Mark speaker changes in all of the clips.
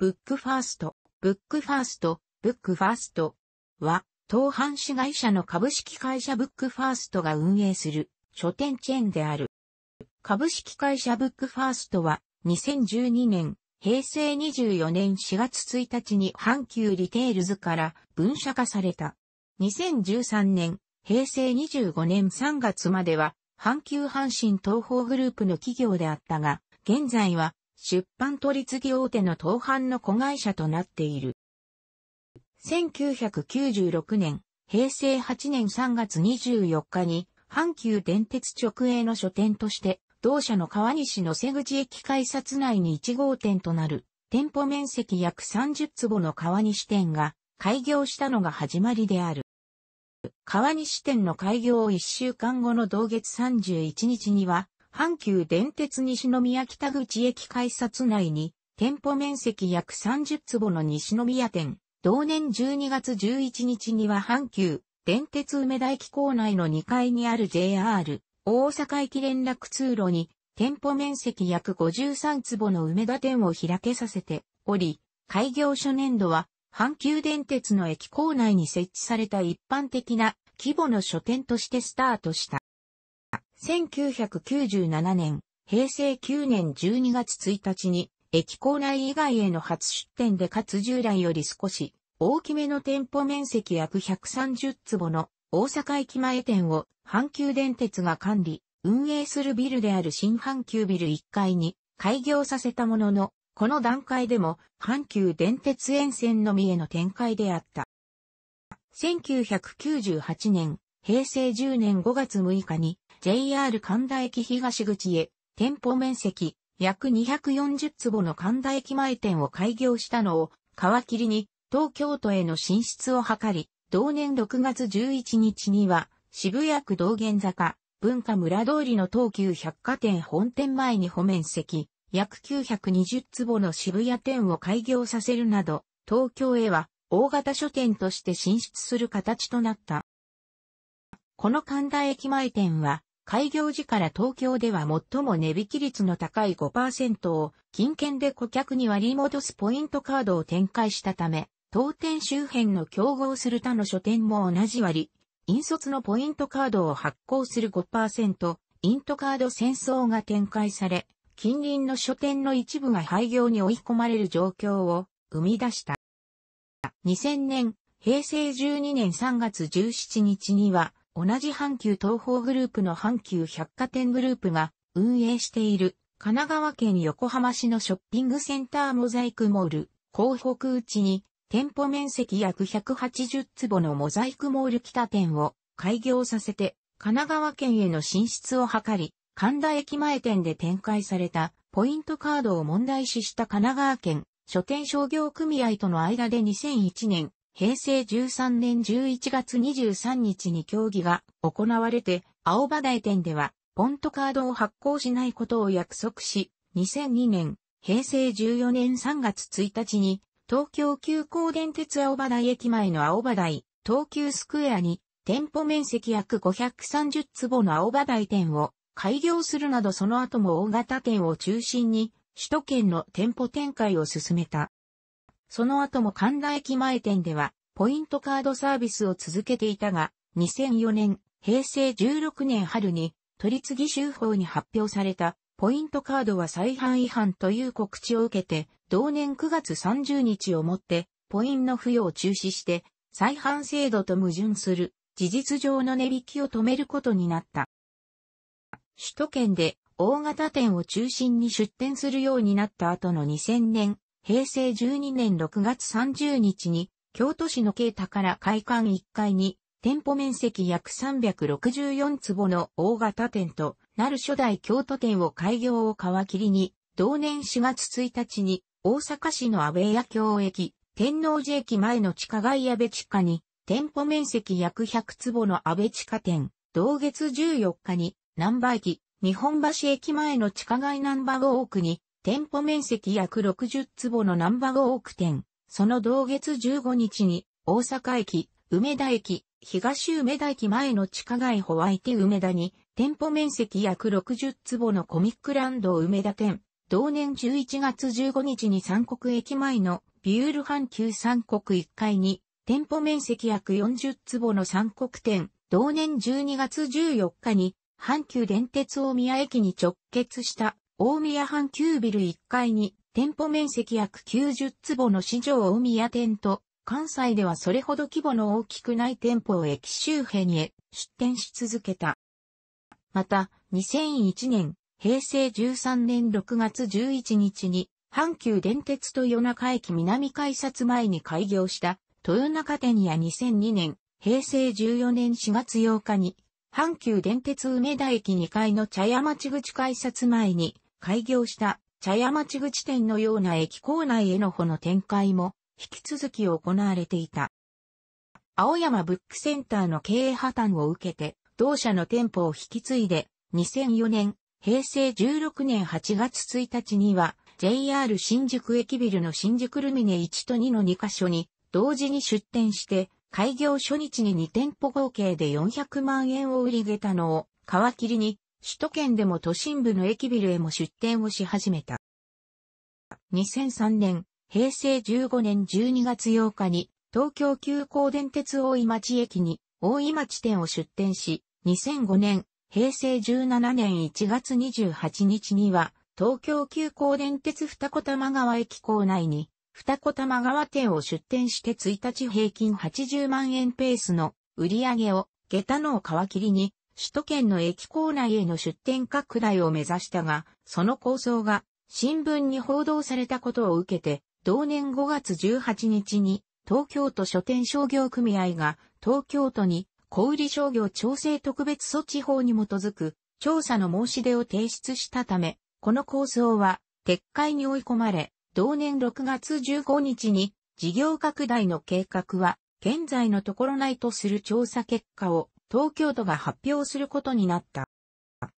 Speaker 1: ブックファースト、ブックファースト、ブックファーストは、東阪市会社の株式会社ブックファーストが運営する書店チェーンである。株式会社ブックファーストは、2012年、平成24年4月1日に阪急リテールズから分社化された。2013年、平成25年3月までは、阪急阪神東方グループの企業であったが、現在は出版取次大手の東販の子会社となっている。1996年、平成8年3月24日に、阪急電鉄直営の書店として、同社の川西の瀬口駅改札内に1号店となる、店舗面積約30坪の川西店が開業したのが始まりである。川西店の開業を1週間後の同月31日には、阪急電鉄西宮北口駅改札内に、店舗面積約30坪の西宮店、同年12月11日には阪急、電鉄梅田駅構内の2階にある JR、大阪駅連絡通路に、店舗面積約53坪の梅田店を開けさせており、開業初年度は、阪急電鉄の駅構内に設置された一般的な規模の書店としてスタートした。1997年、平成9年12月1日に、駅構内以外への初出店でかつ従来より少し大きめの店舗面積約130坪の大阪駅前店を阪急電鉄が管理、運営するビルである新阪急ビル1階に開業させたものの、この段階でも阪急電鉄沿線のみへの展開であった。1998年、平成10年5月6日に JR 神田駅東口へ、店舗面積約240坪の神田駅前店を開業したのを皮切りに東京都への進出を図り、同年6月11日には渋谷区道玄坂、文化村通りの東急百貨店本店前に保面積約920坪の渋谷店を開業させるなど、東京へは大型書店として進出する形となった。この神田駅前店は、開業時から東京では最も値引き率の高い5%を金券で顧客に割り戻すポイントカードを展開したため、当店周辺の競合する他の書店も同じ割、引率のポイントカードを発行する5%、イントカード戦争が展開され、近隣の書店の一部が廃業に追い込まれる状況を生み出した。2000年、平成12年3月17日には、同じ阪急東方グループの阪急百貨店グループが運営している神奈川県横浜市のショッピングセンターモザイクモール広北内に店舗面積約180坪のモザイクモール北店を開業させて神奈川県への進出を図り神田駅前店で展開されたポイントカードを問題視した神奈川県書店商業組合との間で2001年平成13年11月23日に協議が行われて、青葉台店では、ポントカードを発行しないことを約束し、2002年、平成14年3月1日に、東京急行電鉄青葉台駅前の青葉台、東急スクエアに、店舗面積約530坪の青葉台店を開業するなどその後も大型店を中心に、首都圏の店舗展開を進めた。その後も神田駅前店では、ポイントカードサービスを続けていたが、2004年、平成16年春に、取り次ぎ州法に発表された、ポイントカードは再犯違反という告知を受けて、同年9月30日をもって、ポインの付与を中止して、再犯制度と矛盾する、事実上の値引きを止めることになった。首都圏で大型店を中心に出店するようになった後の2000年平成12年6月30日に、京都市の慶ら会館1階に、店舗面積約364坪の大型店となる初代京都店を開業を皮切りに、同年4月1日に、大阪市の安倍屋京駅、天王寺駅前の地下街安倍地下に、店舗面積約100坪の安倍地下店、同月14日に、南波駅、日本橋駅前の地下街南波ウォーに、店舗面積約60坪の南波5億店、その同月15日に、大阪駅、梅田駅、東梅田駅前の地下街ホワイテ梅田に、店舗面積約60坪のコミックランド梅田店、同年11月15日に三国駅前のビュール阪急三国1階に、店舗面積約40坪の三国店、同年12月14日に、阪急電鉄大宮駅に直結した大宮阪急ビル1階に店舗面積約90坪の市場大宮店と、関西ではそれほど規模の大きくない店舗を駅周辺へ出店し続けた。また、2001年、平成13年6月11日に、阪急電鉄豊中駅南改札前に開業した豊中店や2002年、平成14年4月8日に、阪急電鉄梅田駅2階の茶屋町口改札前に、開業した茶屋町口店のような駅構内への歩の展開も引き続き行われていた。青山ブックセンターの経営破綻を受けて、同社の店舗を引き継いで、2004年、平成16年8月1日には、JR 新宿駅ビルの新宿ルミネ1と2の2カ所に、同時に出店して、開業初日に2店舗合計で400万円を売り下駄のを、皮切りに、首都圏でも都心部の駅ビルへも出店をし始めた。2003年、平成15年12月8日に、東京急行電鉄大井町駅に大井町店を出店し、2005年、平成17年1月28日には、東京急行電鉄二子玉川駅構内に、二子玉川店を出店して1日平均80万円ペースの売り上げを、下駄のを皮切りに、首都圏の駅構内への出店拡大を目指したが、その構想が新聞に報道されたことを受けて、同年5月18日に東京都書店商業組合が東京都に小売商業調整特別措置法に基づく調査の申し出を提出したため、この構想は撤回に追い込まれ、同年6月15日に事業拡大の計画は現在のところないとする調査結果を東京都が発表することになった。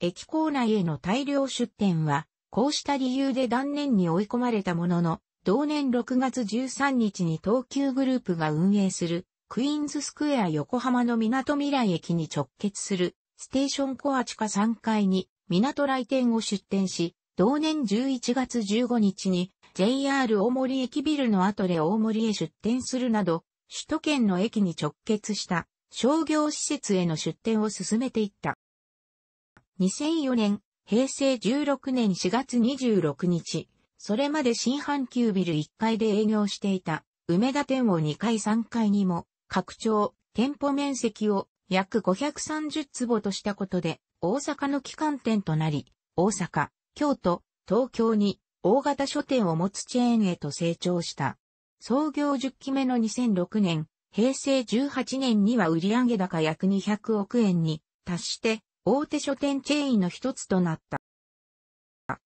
Speaker 1: 駅構内への大量出店は、こうした理由で断念に追い込まれたものの、同年6月13日に東急グループが運営する、クイーンズスクエア横浜の港未来駅に直結する、ステーションコア地下3階に、港来店を出店し、同年11月15日に JR 大森駅ビルの後で大森へ出店するなど、首都圏の駅に直結した商業施設への出店を進めていった。2004年、平成16年4月26日、それまで新阪急ビル1階で営業していた梅田店を2階3階にも拡張、店舗面積を約530坪としたことで大阪の旗艦店となり、大阪、京都、東京に大型書店を持つチェーンへと成長した。創業10期目の2006年、平成18年には売上高約200億円に達して大手書店チェーンの一つとなった。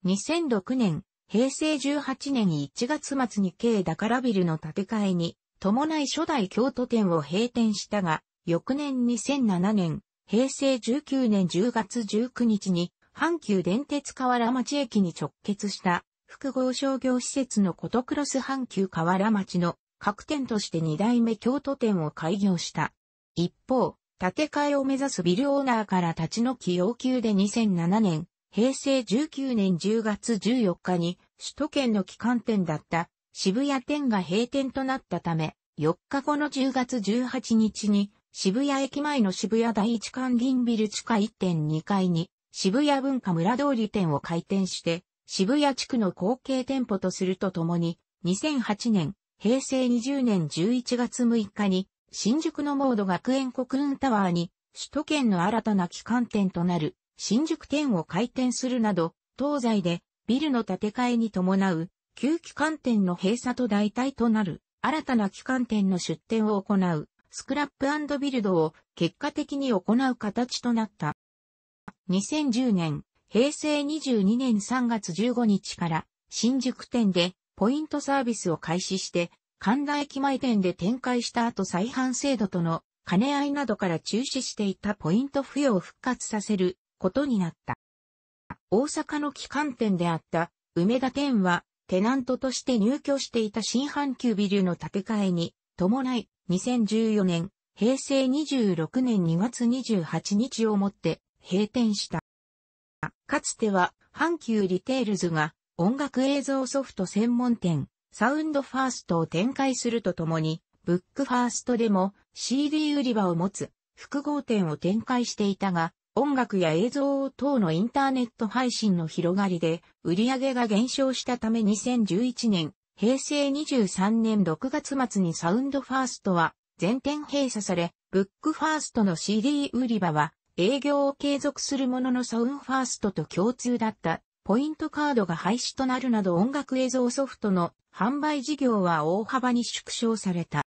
Speaker 1: 2006年、平成18年1月末に京だからビルの建て替えに伴い初代京都店を閉店したが、翌年2007年、平成19年10月19日に阪急電鉄河原町駅に直結した複合商業施設のコトクロス阪急河原町の各店として2代目京都店を開業した。一方、建て替えを目指すビルオーナーから立ち退き要求で2007年、平成19年10月14日に首都圏の旗艦店だった渋谷店が閉店となったため、4日後の10月18日に渋谷駅前の渋谷第一関銀ビル地下1.2階に渋谷文化村通り店を開店して渋谷地区の後継店舗とするとともに2008年平成20年11月6日に、新宿のモード学園国運タワーに、首都圏の新たな機関店となる、新宿店を開店するなど、東西で、ビルの建て替えに伴う、旧機関店の閉鎖と代替となる、新たな機関店の出店を行う、スクラップビルドを結果的に行う形となった。2010年、平成22年3月15日から、新宿店でポイントサービスを開始して、神田駅前店で展開した後再販制度との兼ね合いなどから中止していたポイント付与を復活させることになった。大阪の機関店であった梅田店はテナントとして入居していた新阪急ビルの建て替えに伴い2014年平成26年2月28日をもって閉店した。かつては阪急リテールズが音楽映像ソフト専門店、サウンドファーストを展開するとともに、ブックファーストでも CD 売り場を持つ複合店を展開していたが、音楽や映像等のインターネット配信の広がりで売り上げが減少したため2011年、平成23年6月末にサウンドファーストは全店閉鎖され、ブックファーストの CD 売り場は営業を継続するもののサウンファーストと共通だったポイントカードが廃止となるなど音楽映像ソフトの販売事業は大幅に縮小された。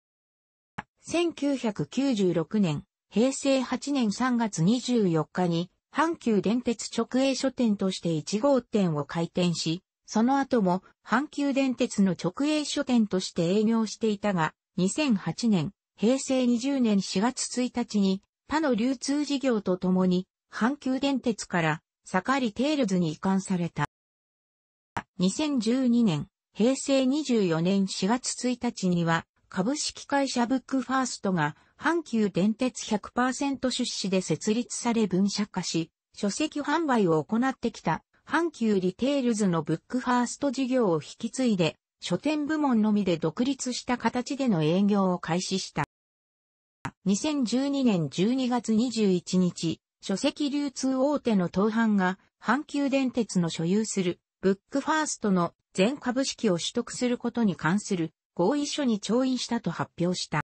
Speaker 1: 1996年、平成8年3月24日に、阪急電鉄直営書店として1号店を開店し、その後も阪急電鉄の直営書店として営業していたが、2008年、平成20年4月1日に、他の流通事業とともに、阪急電鉄からサカリテールズに移管された。2012年、平成24年4月1日には、株式会社ブックファーストが、阪急電鉄100%出資で設立され分社化し、書籍販売を行ってきた、阪急リテールズのブックファースト事業を引き継いで、書店部門のみで独立した形での営業を開始した。2012年12月21日、書籍流通大手の東阪が、阪急電鉄の所有する、ブックファーストの全株式を取得することに関する合意書に調印したと発表した。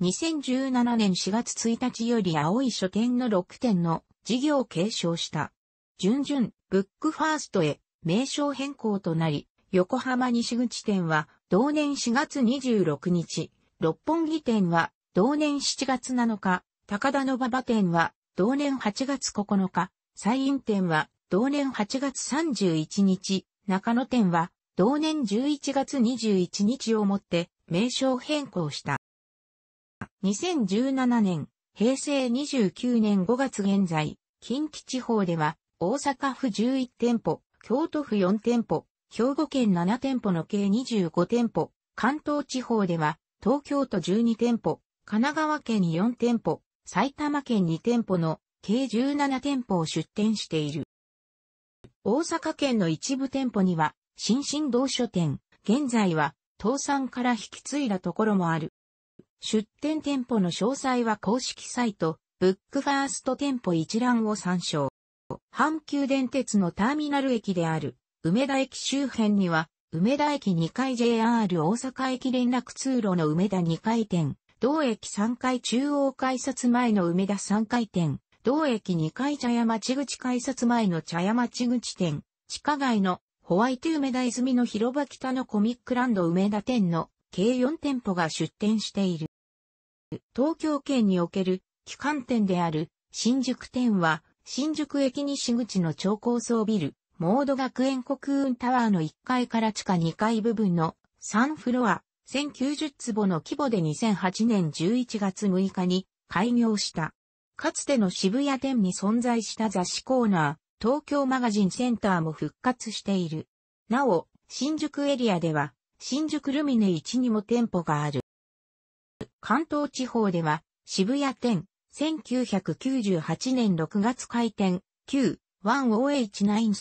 Speaker 1: 2017年4月1日より青い書店の6店の事業を継承した。順々、ブックファーストへ名称変更となり、横浜西口店は同年4月26日、六本木店は同年7月7日、高田の馬場店は同年8月9日、西院店は同年8月31日、中野店は同年11月21日をもって名称変更した。2017年、平成29年5月現在、近畿地方では大阪府11店舗、京都府4店舗、兵庫県7店舗の計25店舗、関東地方では東京都12店舗、神奈川県4店舗、埼玉県2店舗の計17店舗を出店している。大阪県の一部店舗には、新進堂書店、現在は、倒産から引き継いだところもある。出店店舗の詳細は公式サイト、ブックファースト店舗一覧を参照。阪急電鉄のターミナル駅である、梅田駅周辺には、梅田駅2階 JR 大阪駅連絡通路の梅田2階店、同駅3階中央改札前の梅田3階店、同駅2階茶屋町口改札前の茶屋町口店、地下街のホワイト梅田泉の広場北のコミックランド梅田店の計4店舗が出店している。東京圏における機関店である新宿店は新宿駅西口の超高層ビル、モード学園国運タワーの1階から地下2階部分の3フロア、1090坪の規模で2008年11月6日に開業した。かつての渋谷店に存在した雑誌コーナー、東京マガジンセンターも復活している。なお、新宿エリアでは、新宿ルミネ1にも店舗がある。関東地方では、渋谷店、1998年6月開店、旧1 0 h 9 3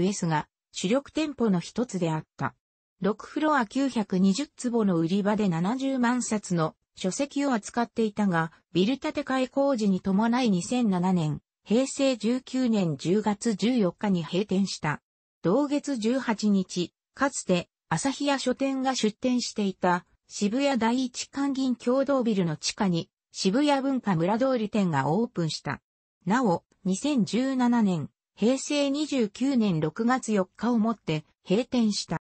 Speaker 1: 0 s が主力店舗の一つであった。6フロア920坪の売り場で70万冊の書籍を扱っていたが、ビル建て替え工事に伴い2007年、平成19年10月14日に閉店した。同月18日、かつて、朝日屋書店が出店していた渋谷第一関銀共同ビルの地下に渋谷文化村通り店がオープンした。なお、2017年、平成29年6月4日をもって閉店した。